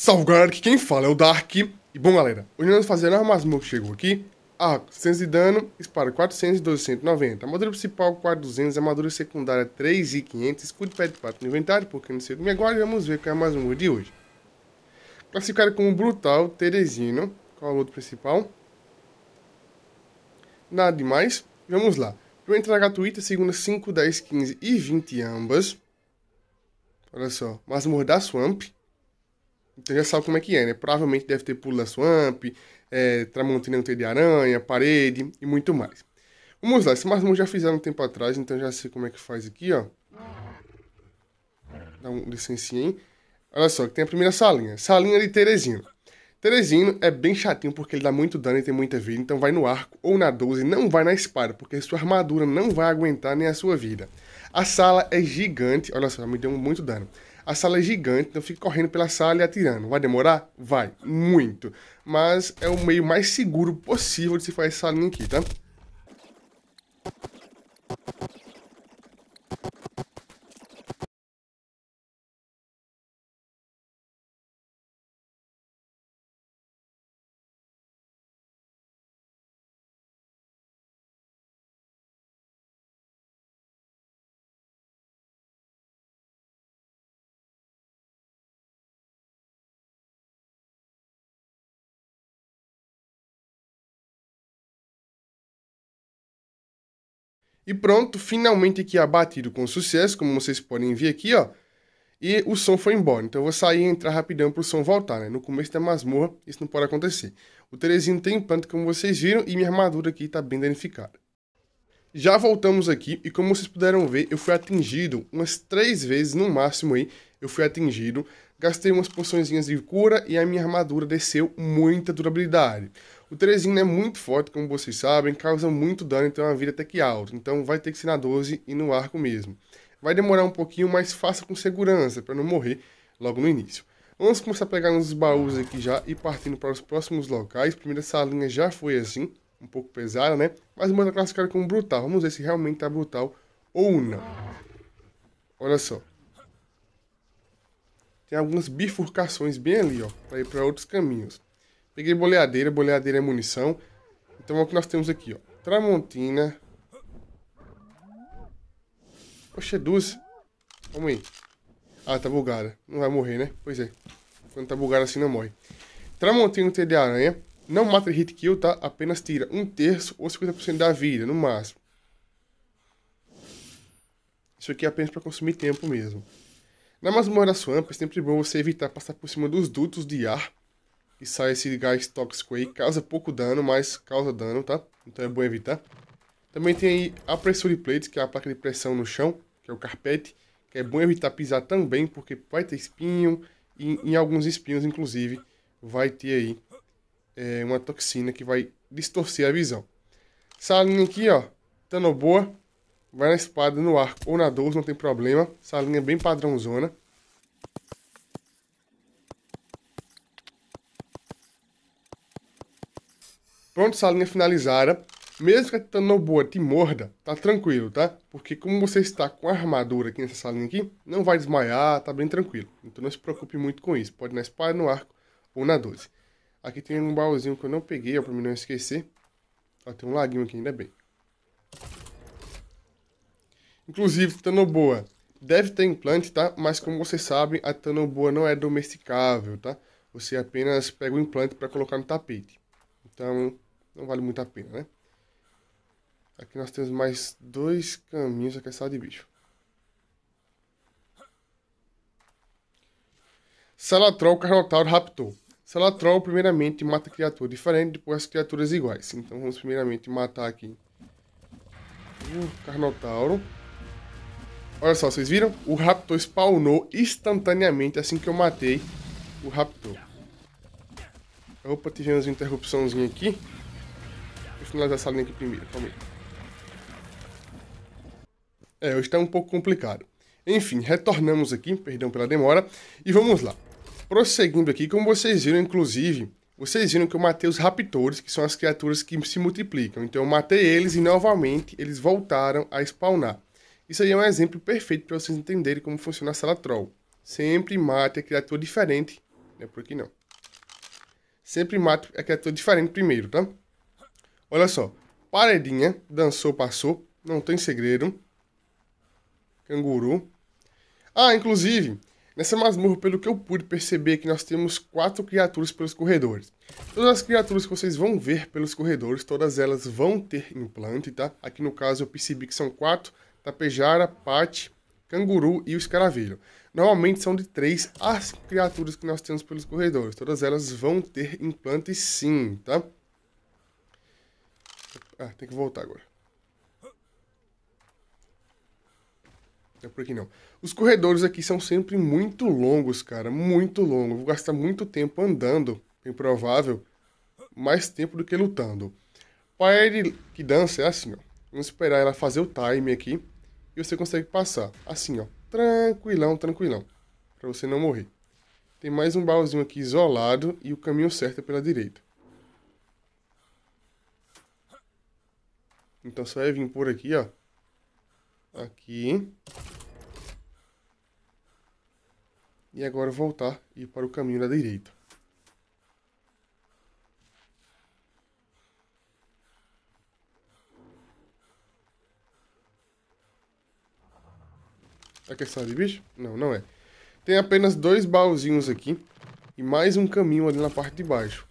Salve galera, aqui quem fala é o Dark. E bom galera, hoje nós fazer a masmorra que chegou aqui. Arco, 600 de dano, espada 400 e 290. Armadura principal 4200, armadura secundária 3500, escudo pé de pato no inventário, porque não sei do me agora. Vamos ver qual é a masmorra de hoje. Classificada como Brutal, Teresino. Qual é o outro principal? Nada demais. Vamos lá. Primeira entrada gratuita, segunda 5, 10, 15 e 20 ambas. Olha só, masmorra da Swamp. Então já sabe como é que é, né? Provavelmente deve ter pulo da swamp, é, tramontina no de aranha, parede e muito mais. Vamos lá, esse marmão já fizeram um tempo atrás, então já sei como é que faz aqui, ó. Dá um licencinha hein? Olha só, tem a primeira salinha. Salinha de Teresino. Teresino é bem chatinho porque ele dá muito dano e tem muita vida, então vai no arco ou na 12, não vai na espada, porque sua armadura não vai aguentar nem a sua vida. A sala é gigante, olha só, me deu muito dano. A sala é gigante, então fica correndo pela sala e atirando. Vai demorar? Vai, muito. Mas é o meio mais seguro possível de se fazer essa linha aqui, tá? E pronto, finalmente aqui abatido com sucesso, como vocês podem ver aqui, ó. E o som foi embora. Então eu vou sair e entrar rapidão para o som voltar, né? No começo da masmorra, isso não pode acontecer. O Terezinho tem planta, como vocês viram, e minha armadura aqui está bem danificada. Já voltamos aqui e como vocês puderam ver, eu fui atingido umas três vezes no máximo aí, eu fui atingido, gastei umas poçõezinhas de cura e a minha armadura desceu muita durabilidade. O Terezinho é né, muito forte, como vocês sabem, causa muito dano, então é uma vida até que alta. Então vai ter que ser na 12 e no arco mesmo. Vai demorar um pouquinho, mas faça com segurança para não morrer logo no início. Vamos começar a pegar uns baús aqui já e partindo para os próximos locais. Primeiro essa linha já foi assim, um pouco pesada, né? Mas manda classificar como brutal. Vamos ver se realmente tá brutal ou não. Olha só. Tem algumas bifurcações bem ali, ó, para ir para outros caminhos. Peguei boleadeira, boleadeira é munição. Então é o que nós temos aqui, ó. Tramontina. Poxa, é duas. Vamos aí. Ah, tá bugada. Não vai morrer, né? Pois é. Quando tá bugada assim, não morre. Tramontina T de aranha. Não mata hit kill, tá? Apenas tira um terço ou 50% da vida, no máximo. Isso aqui é apenas para consumir tempo mesmo. Na masmorra da Swamp é sempre bom você evitar passar por cima dos dutos de ar e sai esse gás tóxico aí. Causa pouco dano, mas causa dano, tá? Então é bom evitar. Também tem aí a pressure plate, que é a placa de pressão no chão, que é o carpete, que é bom evitar pisar também, porque vai ter espinho, e em alguns espinhos, inclusive, vai ter aí é, uma toxina que vai distorcer a visão. Essa linha aqui, ó, dando boa, vai na espada, no arco ou na 12, não tem problema. Essa linha é bem padrãozona. Pronto, essa linha finalizada. Mesmo que a Titanoboa te morda, tá tranquilo, tá? Porque como você está com a armadura aqui nessa salinha aqui, não vai desmaiar, tá bem tranquilo. Então não se preocupe muito com isso. Pode na espada, no arco ou na 12. Aqui tem um baúzinho que eu não peguei, ó, pra mim não esquecer. Ó, tem um laguinho aqui, ainda bem. Inclusive, Titanoboa deve ter implante, tá? Mas como vocês sabem, a Titanoboa não é domesticável, tá? Você apenas pega o implante para colocar no tapete. Então, não vale muito a pena, né? Aqui nós temos mais dois caminhos aqui é sala de bicho. Salatrol, Carnotauro, Raptor. Salatrol primeiramente mata criatura diferente, depois as criaturas iguais. Então vamos primeiramente matar aqui o Carnotauro. Olha só, vocês viram? O Raptor spawnou instantaneamente assim que eu matei o Raptor. Opa, tivemos uma interrupçãozinha aqui finalizar essa linha aqui primeiro, calma aí. É, hoje está é um pouco complicado. Enfim, retornamos aqui, perdão pela demora, e vamos lá. Prosseguindo aqui, como vocês viram, inclusive, vocês viram que eu matei os raptores, que são as criaturas que se multiplicam. Então eu matei eles e novamente eles voltaram a spawnar. Isso aí é um exemplo perfeito para vocês entenderem como funciona a sala troll. Sempre mate a criatura diferente, é por que não. Sempre mate a criatura diferente primeiro, tá? Olha só. Paredinha, dançou, passou. Não tem segredo. Canguru. Ah, inclusive, nessa masmorra, pelo que eu pude perceber, que nós temos quatro criaturas pelos corredores. Todas as criaturas que vocês vão ver pelos corredores, todas elas vão ter implante, tá? Aqui no caso eu percebi que são quatro. Tapejara, Pate, Canguru e o Escaravelho. Normalmente são de três as criaturas que nós temos pelos corredores. Todas elas vão ter implante, sim, tá? Ah, tem que voltar agora. É por aqui não. Os corredores aqui são sempre muito longos, cara. Muito longo. Vou gastar muito tempo andando, bem provável. Mais tempo do que lutando. Pyre que dança é assim, ó. Vamos esperar ela fazer o time aqui. E você consegue passar. Assim, ó. Tranquilão, tranquilão. Pra você não morrer. Tem mais um baúzinho aqui isolado. E o caminho certo é pela direita. Então você vai vir por aqui, ó. Aqui. E agora voltar e ir para o caminho da direita. É questão de bicho? Não, não é. Tem apenas dois baúzinhos aqui e mais um caminho ali na parte de baixo.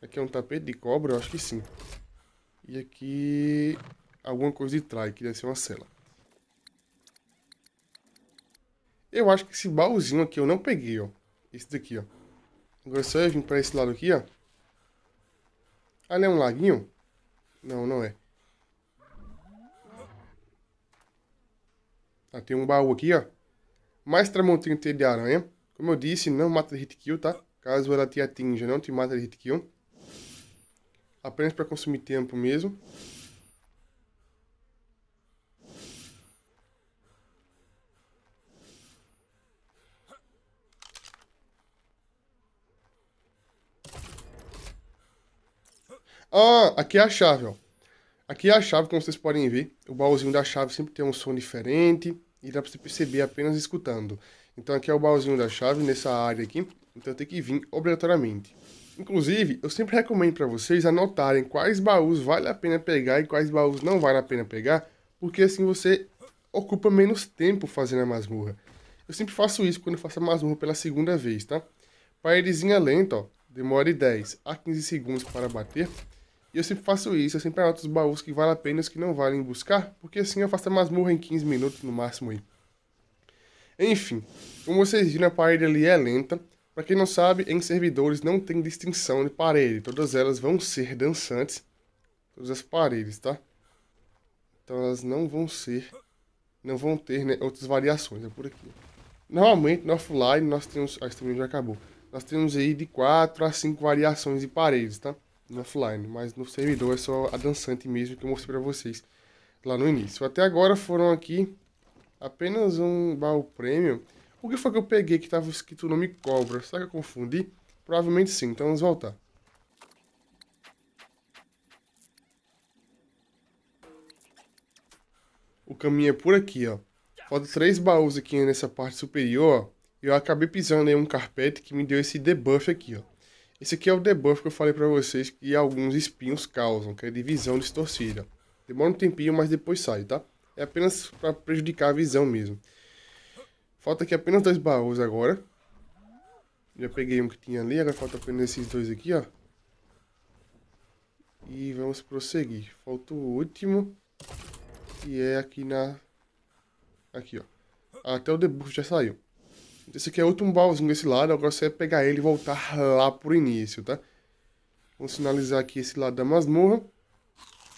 Aqui é um tapete de cobra, eu acho que sim. E aqui alguma coisa de trás, que deve ser uma cela. Eu acho que esse baúzinho aqui eu não peguei, ó. Esse daqui, ó. Agora só eu vim pra esse lado aqui, ó. Ali é um laguinho? Não, não é. Ah, tem um baú aqui, ó. Mais tramontinho de aranha. Como eu disse, não mata de hit kill, tá? Caso ela te atinja, não te mata de hit kill apenas para consumir tempo mesmo. Ah, aqui é a chave, ó. Aqui é a chave, como vocês podem ver. O baúzinho da chave sempre tem um som diferente e dá para você perceber apenas escutando. Então aqui é o baúzinho da chave nessa área aqui. Então tem que vir obrigatoriamente. Inclusive, eu sempre recomendo para vocês anotarem quais baús vale a pena pegar e quais baús não vale a pena pegar, porque assim você ocupa menos tempo fazendo a masmorra. Eu sempre faço isso quando faço a masmorra pela segunda vez, tá? Paredezinha lenta, ó, demore 10 a 15 segundos para bater. E eu sempre faço isso, eu sempre anoto os baús que vale a pena e os que não valem buscar, porque assim eu faço a masmorra em 15 minutos no máximo aí. Enfim, como vocês viram, a parede ali é lenta, para quem não sabe, em servidores não tem distinção de parede. Todas elas vão ser dançantes. Todas as paredes, tá? Então elas não vão ser... Não vão ter né, outras variações. É por aqui. Normalmente, no offline, nós temos... Ah, esse já acabou. Nós temos aí de 4 a 5 variações de paredes, tá? No offline. Mas no servidor é só a dançante mesmo que eu mostrei para vocês lá no início. Até agora foram aqui apenas um baú premium o que foi que eu peguei que tava escrito o nome cobra? Será que eu confundi? Provavelmente sim, então vamos voltar. O caminho é por aqui, ó. Falta três baús aqui nessa parte superior, ó. E eu acabei pisando em um carpete que me deu esse debuff aqui, ó. Esse aqui é o debuff que eu falei pra vocês que alguns espinhos causam, que é de visão distorcida. Demora um tempinho, mas depois sai, tá? É apenas pra prejudicar a visão mesmo. Falta aqui apenas dois baús agora. Já peguei um que tinha ali, agora falta apenas esses dois aqui, ó. E vamos prosseguir. Falta o último, que é aqui na... Aqui, ó. Até o debuff já saiu. Esse aqui é o último baúzinho desse lado, agora você vai pegar ele e voltar lá pro início, tá? Vamos finalizar aqui esse lado da masmorra.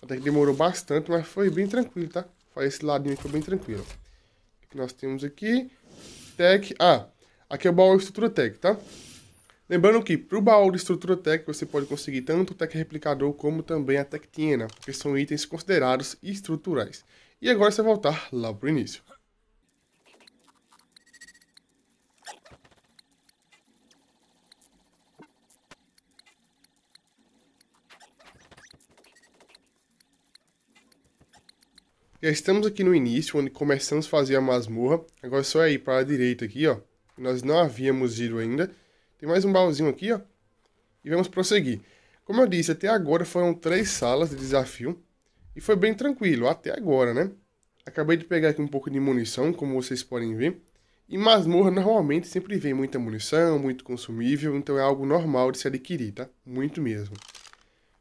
Até que demorou bastante, mas foi bem tranquilo, tá? Foi esse ladinho aqui bem tranquilo. O que nós temos aqui? Tech. Ah, aqui é o baú de estrutura tech, tá? Lembrando que para o baú de estrutura tech você pode conseguir tanto o tech replicador como também a tech tiena, porque são itens considerados estruturais. E agora você vai voltar lá para o início. Já estamos aqui no início, onde começamos a fazer a masmorra. Agora é só ir para a direita aqui, ó. Nós não havíamos ido ainda. Tem mais um baúzinho aqui, ó. E vamos prosseguir. Como eu disse, até agora foram três salas de desafio. E foi bem tranquilo, até agora, né? Acabei de pegar aqui um pouco de munição, como vocês podem ver. E masmorra normalmente sempre vem muita munição, muito consumível, então é algo normal de se adquirir, tá? Muito mesmo.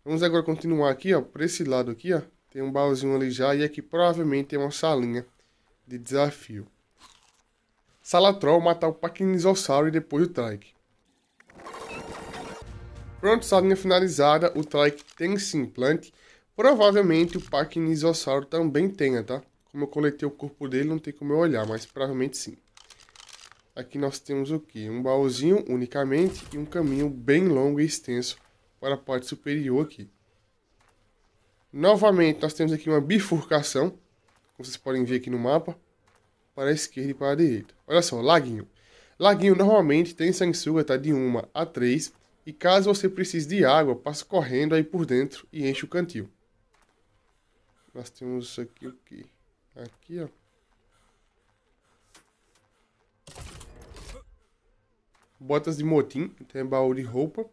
Vamos agora continuar aqui, ó, por esse lado aqui, ó. Tem um baúzinho ali já. E aqui provavelmente tem uma salinha de desafio. Salatrol matar o Paquinisossauro e depois o Trike. Pronto, salinha finalizada. O Trike tem esse implante. Provavelmente o Paquinisossauro também tenha, tá? Como eu coletei o corpo dele, não tem como eu olhar, mas provavelmente sim. Aqui nós temos o que? Um baúzinho unicamente e um caminho bem longo e extenso para a parte superior aqui. Novamente, nós temos aqui uma bifurcação, como vocês podem ver aqui no mapa, para a esquerda e para a direita. Olha só, laguinho. Laguinho normalmente tem sanguessuga tá, de 1 a 3, e caso você precise de água, passa correndo aí por dentro e enche o cantil. Nós temos aqui o que? Aqui, ó. Botas de motim, tem baú de roupa.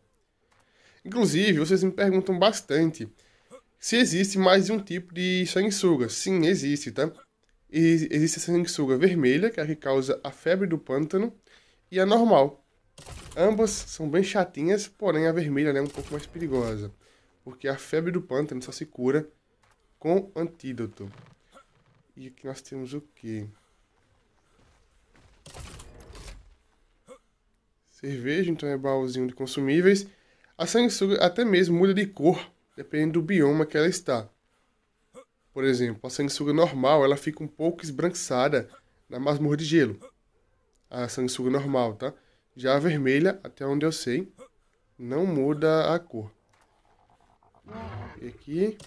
Inclusive, vocês me perguntam bastante se existe mais de um tipo de sanguessuga. Sim, existe, tá? E existe a sanguessuga vermelha, que é a que causa a febre do pântano, e a normal. Ambas são bem chatinhas, porém a vermelha né, é um pouco mais perigosa, porque a febre do pântano só se cura com antídoto. E aqui nós temos o que? Cerveja, então é baúzinho de consumíveis. A sanguessuga até mesmo muda de cor dependendo do bioma que ela está. Por exemplo, a sanguessuga normal ela fica um pouco esbranquiçada na masmorra de gelo. A sanguessuga normal, tá? Já a vermelha, até onde eu sei, não muda a cor. E aqui.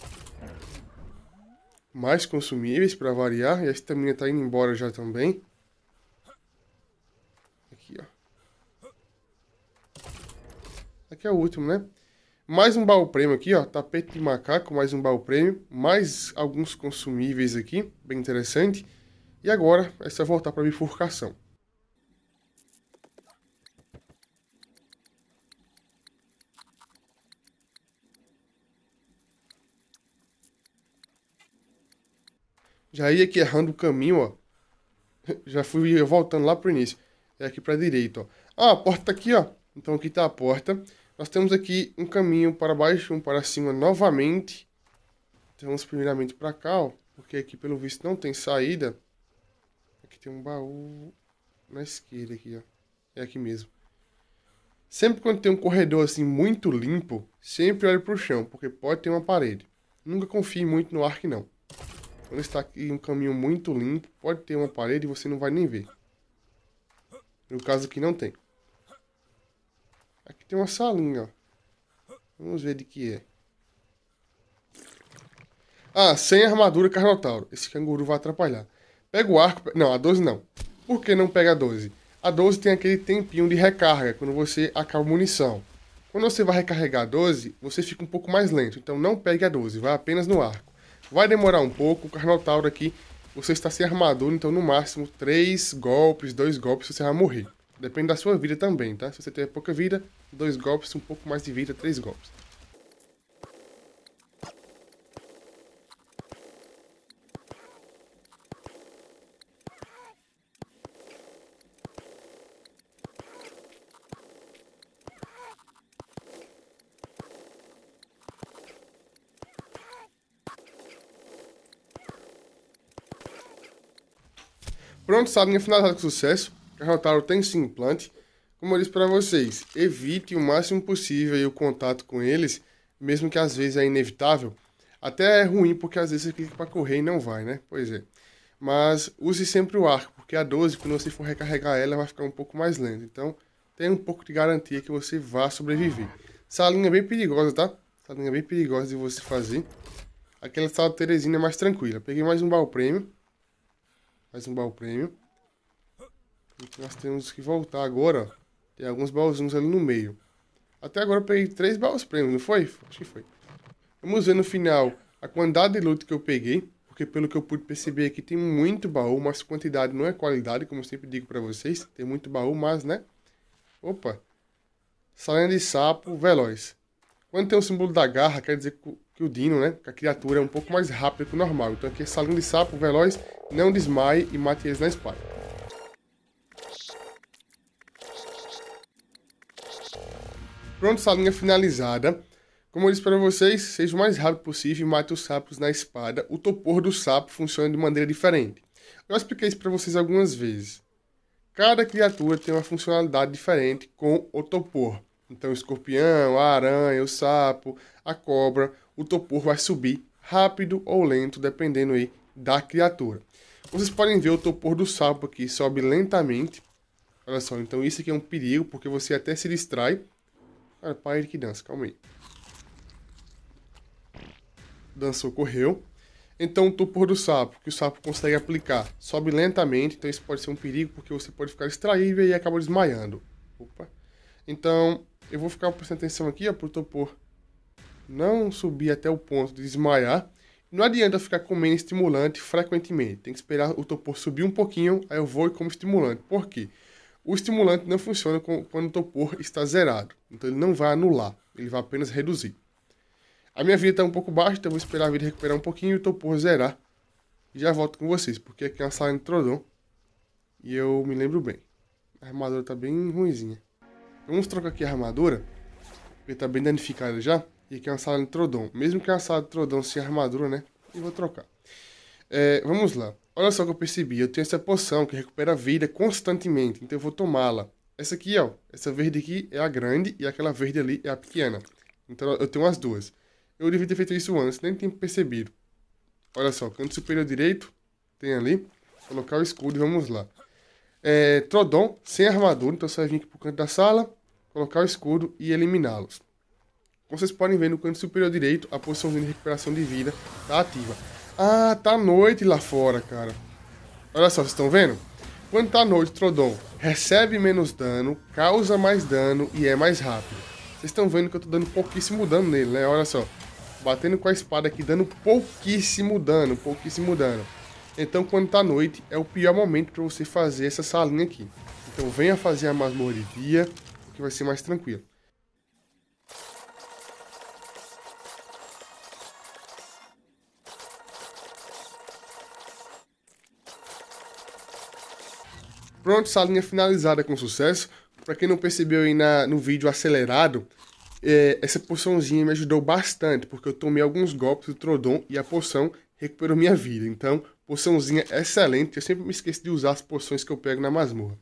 Mais consumíveis para variar. E a estamina está indo embora já também. Aqui, ó. Aqui é o último, né? Mais um baú prêmio aqui, ó, tapete de macaco, mais um baú prêmio, mais alguns consumíveis aqui, bem interessante. E agora é só voltar para bifurcação. Já ia aqui errando o caminho, ó. Já fui voltando lá pro início. É aqui pra direita, ó. Ah, a porta tá aqui, ó. Então aqui tá a porta. Nós temos aqui um caminho para baixo, um para cima novamente. Temos primeiramente para cá, ó, porque aqui pelo visto não tem saída. Aqui tem um baú na esquerda aqui, ó. É aqui mesmo. Sempre quando tem um corredor assim muito limpo, sempre olhe para o chão, porque pode ter uma parede. Nunca confie muito no arco não. Quando está aqui um caminho muito limpo, pode ter uma parede e você não vai nem ver. No caso aqui não tem. Aqui tem uma salinha, ó. Vamos ver de que é. Ah, sem armadura Carnotauro. Esse canguru vai atrapalhar. Pega o arco... Não, a 12 não. Por que não pega a 12? A 12 tem aquele tempinho de recarga, quando você acaba munição. Quando você vai recarregar a 12, você fica um pouco mais lento. Então não pegue a 12, vai apenas no arco. Vai demorar um pouco, o Carnotauro aqui... Você está sem armadura, então no máximo 3 golpes, 2 golpes, você vai morrer. Depende da sua vida também, tá? Se você tiver pouca vida, dois golpes, um pouco mais de vida, três golpes. Pronto, sabe, minha finalizada com sucesso. Rotaro tem sim implante. Como eu disse para vocês, evite o máximo possível o contato com eles, mesmo que às vezes é inevitável. Até é ruim, porque às vezes você clica para correr e não vai, né? Pois é. Mas use sempre o arco, porque a 12, quando você for recarregar ela, vai ficar um pouco mais lenta. Então, tem um pouco de garantia que você vá sobreviver. Salinha é bem perigosa, tá? Salinha é bem perigosa de você fazer. Aquela sala Teresina é mais tranquila. Peguei mais um baú prêmio. Mais um baú prêmio nós temos que voltar agora. Tem alguns baúzinhos ali no meio. Até agora eu peguei três baús prêmios, não foi? Acho que foi. Vamos ver no final a quantidade de loot que eu peguei. Porque pelo que eu pude perceber aqui tem muito baú, mas quantidade não é qualidade, como eu sempre digo para vocês. Tem muito baú, mas né? Opa! Salinha de sapo, veloz. Quando tem o símbolo da garra, quer dizer que o Dino, né? Que a criatura é um pouco mais rápida que o normal. Então aqui é salinha de sapo, veloz, não desmaie e mate eles na espada. Pronto, essa linha finalizada. Como eu disse para vocês, seja o mais rápido possível e mate os sapos na espada. O topor do sapo funciona de maneira diferente. Eu expliquei isso para vocês algumas vezes. Cada criatura tem uma funcionalidade diferente com o topor. Então, o escorpião, a aranha, o sapo, a cobra, o topor vai subir rápido ou lento, dependendo aí da criatura. Vocês podem ver o topor do sapo aqui sobe lentamente. Olha só, então isso aqui é um perigo, porque você até se distrai ah, pai que dança, calma aí. Dança ocorreu. Então, o topor do sapo, que o sapo consegue aplicar, sobe lentamente. Então, isso pode ser um perigo, porque você pode ficar distraível e acaba desmaiando. Opa. Então, eu vou ficar prestando atenção aqui, ó, pro topor não subir até o ponto de desmaiar. Não adianta ficar comendo estimulante frequentemente. Tem que esperar o topor subir um pouquinho, aí eu vou e como estimulante. Por quê? O estimulante não funciona quando o topor está zerado, então ele não vai anular, ele vai apenas reduzir. A minha vida está um pouco baixa, então eu vou esperar a vida recuperar um pouquinho e o topor zerar. E já volto com vocês, porque aqui é uma sala de Trodon e eu me lembro bem. A armadura está bem ruimzinha. Vamos trocar aqui a armadura, porque está bem danificada já. E aqui é uma sala de Trodon, mesmo que é uma sala de Trodon sem armadura, né? E vou trocar. É, vamos lá. Olha só o que eu percebi. Eu tenho essa poção que recupera a vida constantemente. Então eu vou tomá-la. Essa aqui, ó. Essa verde aqui é a grande e aquela verde ali é a pequena. Então eu tenho as duas. Eu devia ter feito isso antes, nem tinha percebido. Olha só, canto superior direito. Tem ali. Colocar o escudo e vamos lá. É, Trodon, sem armadura. Então você vai vir aqui pro canto da sala. Colocar o escudo e eliminá-los. Como vocês podem ver no canto superior direito, a poçãozinha de recuperação de vida está ativa. Ah, tá noite lá fora, cara. Olha só, vocês estão vendo? Quando tá noite, Trodon recebe menos dano, causa mais dano e é mais rápido. Vocês estão vendo que eu tô dando pouquíssimo dano nele, né? Olha só. Batendo com a espada aqui, dando pouquíssimo dano, pouquíssimo dano. Então, quando tá noite, é o pior momento para você fazer essa salinha aqui. Então, venha fazer a masmorria, que vai ser mais tranquilo. Pronto, salinha finalizada com sucesso. Para quem não percebeu aí na, no vídeo acelerado, é, essa poçãozinha me ajudou bastante, porque eu tomei alguns golpes do Trodon e a poção recuperou minha vida. Então, poçãozinha excelente. Eu sempre me esqueço de usar as poções que eu pego na masmorra.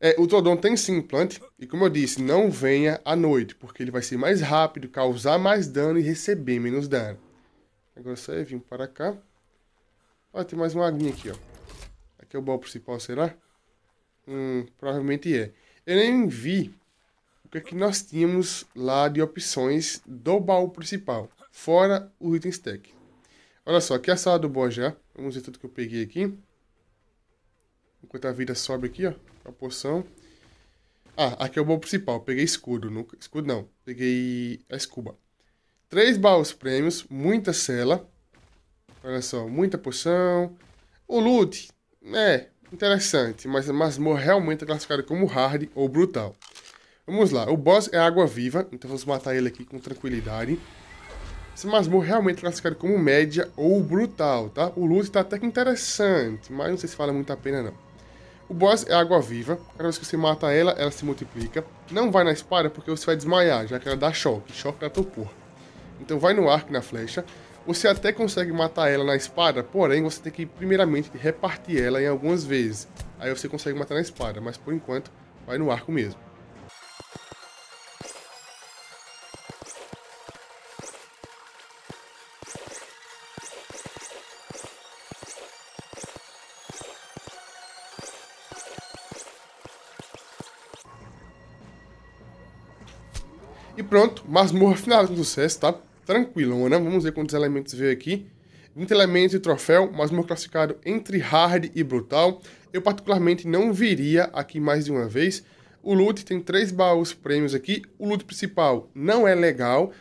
É, o Trodon tem sim implante, e como eu disse, não venha à noite, porque ele vai ser mais rápido, causar mais dano e receber menos dano. Agora só é vir para cá. Ó, tem mais uma aguinha aqui, ó. Aqui é o baú principal, será? Hum, provavelmente é. Eu nem vi o que, é que nós tínhamos lá de opções do baú principal, fora o item stack. Olha só, aqui é a sala do boss já. Vamos ver tudo que eu peguei aqui. Enquanto a vida sobe aqui, ó. A poção. Ah, aqui é o baú principal. peguei escudo. No... Escudo não. Peguei a escuba. Três baús prêmios. Muita cela. Olha só, muita poção. O loot. É, Interessante, mas a masmorra é realmente é classificada como hard ou brutal. Vamos lá, o boss é água viva, então vamos matar ele aqui com tranquilidade. Essa masmorra realmente é classificada como média ou brutal, tá? O loot tá até que interessante, mas não sei se vale muito a pena não. O boss é água viva, cada vez que você mata ela, ela se multiplica. Não vai na espada porque você vai desmaiar, já que ela dá choque, choque na tua Então vai no arco na flecha, você até consegue matar ela na espada, porém você tem que primeiramente repartir ela em algumas vezes. Aí você consegue matar na espada, mas por enquanto vai no arco mesmo. E pronto, masmorra finalizada do sucesso, tá? tranquilo, né? Vamos ver quantos elementos veio aqui. 20 elementos e troféu, mas um meu classificado entre hard e brutal. Eu particularmente não viria aqui mais de uma vez. O loot tem três baús prêmios aqui. O loot principal não é legal.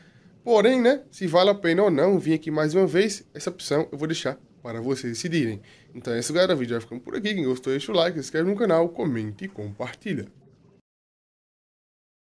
Porém, né, se vale a pena ou não vir aqui mais uma vez, essa opção eu vou deixar para vocês decidirem. Então é isso, galera. O vídeo vai ficando por aqui. Quem gostou, deixa o like, se inscreve no canal, comente e compartilha.